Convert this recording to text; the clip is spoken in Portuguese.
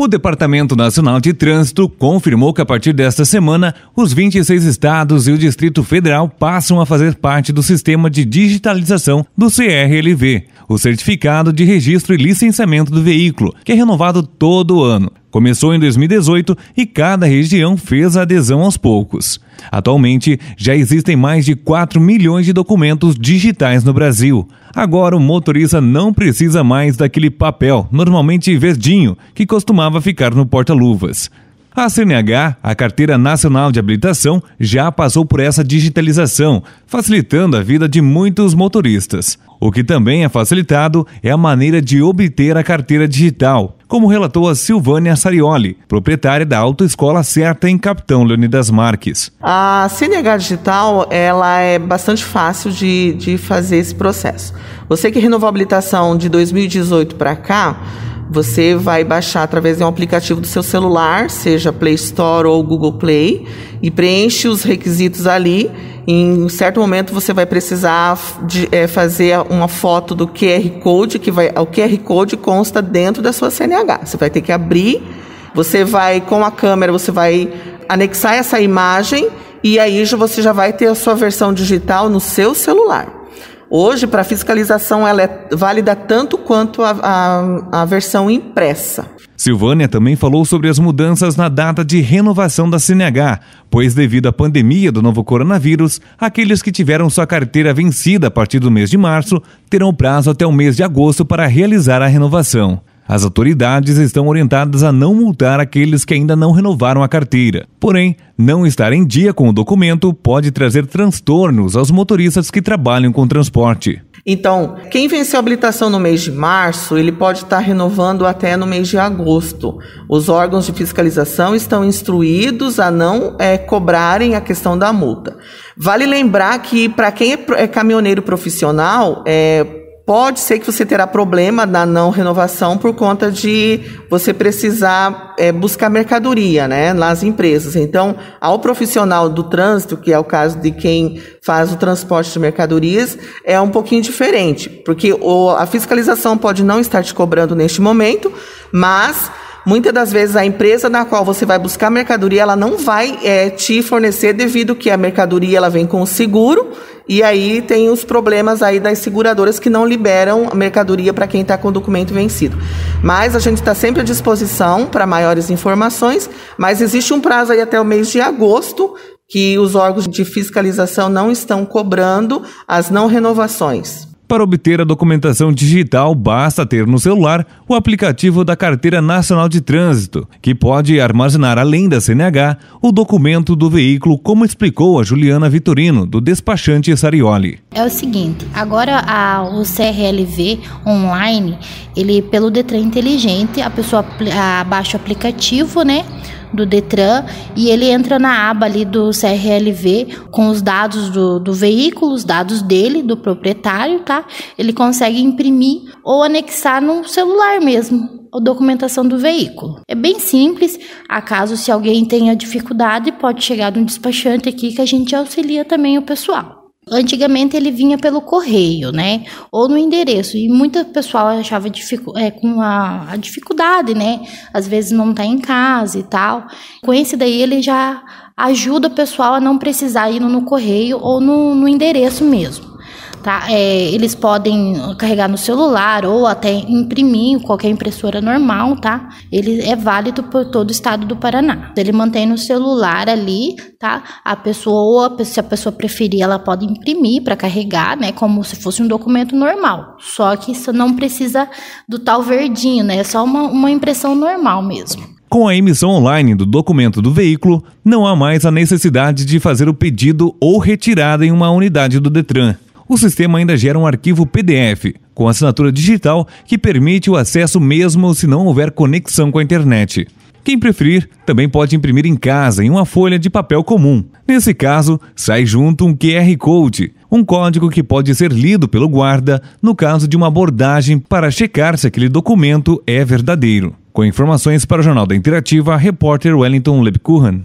O Departamento Nacional de Trânsito confirmou que a partir desta semana, os 26 estados e o Distrito Federal passam a fazer parte do sistema de digitalização do CRLV, o Certificado de Registro e Licenciamento do Veículo, que é renovado todo ano. Começou em 2018 e cada região fez a adesão aos poucos. Atualmente, já existem mais de 4 milhões de documentos digitais no Brasil. Agora, o motorista não precisa mais daquele papel, normalmente verdinho, que costumava ficar no porta-luvas. A CNH, a Carteira Nacional de Habilitação, já passou por essa digitalização, facilitando a vida de muitos motoristas. O que também é facilitado é a maneira de obter a carteira digital, como relatou a Silvânia Sarioli, proprietária da Autoescola Certa em Capitão Leonidas Marques. A CNH digital ela é bastante fácil de, de fazer esse processo. Você que renovou a habilitação de 2018 para cá, você vai baixar através de um aplicativo do seu celular, seja Play Store ou Google Play, e preenche os requisitos ali. Em um certo momento você vai precisar de, é, fazer uma foto do QR Code, que vai, o QR Code consta dentro da sua CNH. Você vai ter que abrir, você vai, com a câmera, você vai anexar essa imagem e aí você já vai ter a sua versão digital no seu celular. Hoje, para fiscalização, ela é válida tanto quanto a, a, a versão impressa. Silvânia também falou sobre as mudanças na data de renovação da CNH, pois, devido à pandemia do novo coronavírus, aqueles que tiveram sua carteira vencida a partir do mês de março terão prazo até o mês de agosto para realizar a renovação. As autoridades estão orientadas a não multar aqueles que ainda não renovaram a carteira. Porém, não estar em dia com o documento pode trazer transtornos aos motoristas que trabalham com transporte. Então, quem venceu a habilitação no mês de março, ele pode estar renovando até no mês de agosto. Os órgãos de fiscalização estão instruídos a não é, cobrarem a questão da multa. Vale lembrar que, para quem é, é caminhoneiro profissional, é, Pode ser que você terá problema da não renovação por conta de você precisar é, buscar mercadoria né, nas empresas. Então, ao profissional do trânsito, que é o caso de quem faz o transporte de mercadorias, é um pouquinho diferente, porque o, a fiscalização pode não estar te cobrando neste momento, mas Muitas das vezes a empresa na qual você vai buscar mercadoria, ela não vai é, te fornecer devido que a mercadoria ela vem com seguro e aí tem os problemas aí das seguradoras que não liberam mercadoria para quem está com o documento vencido. Mas a gente está sempre à disposição para maiores informações, mas existe um prazo aí até o mês de agosto que os órgãos de fiscalização não estão cobrando as não renovações. Para obter a documentação digital, basta ter no celular o aplicativo da Carteira Nacional de Trânsito, que pode armazenar, além da CNH, o documento do veículo, como explicou a Juliana Vitorino, do despachante Sarioli. É o seguinte, agora a, o CRLV online, ele pelo Detran Inteligente, a pessoa abaixa o aplicativo, né? do Detran e ele entra na aba ali do CRLV com os dados do, do veículo, os dados dele, do proprietário, tá? Ele consegue imprimir ou anexar no celular mesmo a documentação do veículo. É bem simples, acaso se alguém tenha dificuldade, pode chegar no despachante aqui que a gente auxilia também o pessoal. Antigamente ele vinha pelo correio, né? Ou no endereço. E muita pessoal achava dificu é, com a, a, dificuldade, né? Às vezes não tá em casa e tal. Com esse daí ele já ajuda o pessoal a não precisar ir no, correio ou no, no endereço mesmo tá? É, eles podem carregar no celular ou até imprimir qualquer impressora normal, tá? Ele é válido por todo o estado do Paraná. Ele mantém no celular ali, tá? A pessoa, se a pessoa preferir, ela pode imprimir para carregar, né? Como se fosse um documento normal. Só que isso não precisa do tal verdinho, né? É só uma, uma impressão normal mesmo. Com a emissão online do documento do veículo, não há mais a necessidade de fazer o pedido ou retirada em uma unidade do Detran o sistema ainda gera um arquivo PDF com assinatura digital que permite o acesso mesmo se não houver conexão com a internet. Quem preferir, também pode imprimir em casa em uma folha de papel comum. Nesse caso, sai junto um QR Code, um código que pode ser lido pelo guarda no caso de uma abordagem para checar se aquele documento é verdadeiro. Com informações para o Jornal da Interativa, repórter Wellington Lebkuhan.